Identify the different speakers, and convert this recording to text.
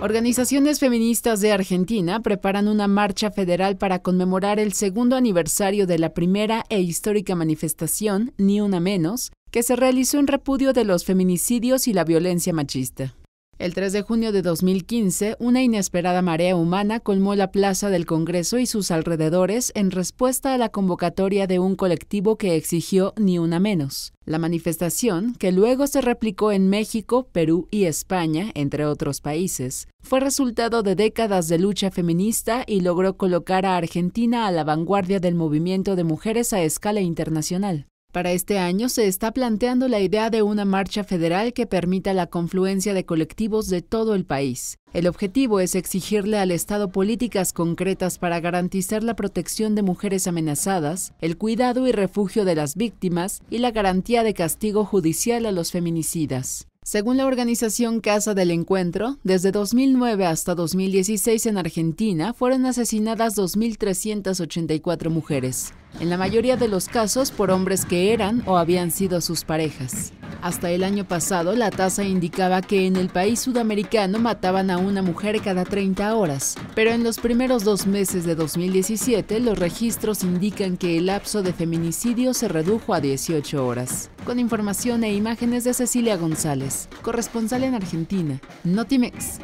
Speaker 1: Organizaciones feministas de Argentina preparan una marcha federal para conmemorar el segundo aniversario de la primera e histórica manifestación, Ni Una Menos, que se realizó en repudio de los feminicidios y la violencia machista. El 3 de junio de 2015, una inesperada marea humana colmó la plaza del Congreso y sus alrededores en respuesta a la convocatoria de un colectivo que exigió ni una menos. La manifestación, que luego se replicó en México, Perú y España, entre otros países, fue resultado de décadas de lucha feminista y logró colocar a Argentina a la vanguardia del movimiento de mujeres a escala internacional. Para este año se está planteando la idea de una marcha federal que permita la confluencia de colectivos de todo el país. El objetivo es exigirle al Estado políticas concretas para garantizar la protección de mujeres amenazadas, el cuidado y refugio de las víctimas y la garantía de castigo judicial a los feminicidas. Según la organización Casa del Encuentro, desde 2009 hasta 2016 en Argentina fueron asesinadas 2.384 mujeres en la mayoría de los casos por hombres que eran o habían sido sus parejas. Hasta el año pasado, la tasa indicaba que en el país sudamericano mataban a una mujer cada 30 horas, pero en los primeros dos meses de 2017 los registros indican que el lapso de feminicidio se redujo a 18 horas. Con información e imágenes de Cecilia González, corresponsal en Argentina, Notimex.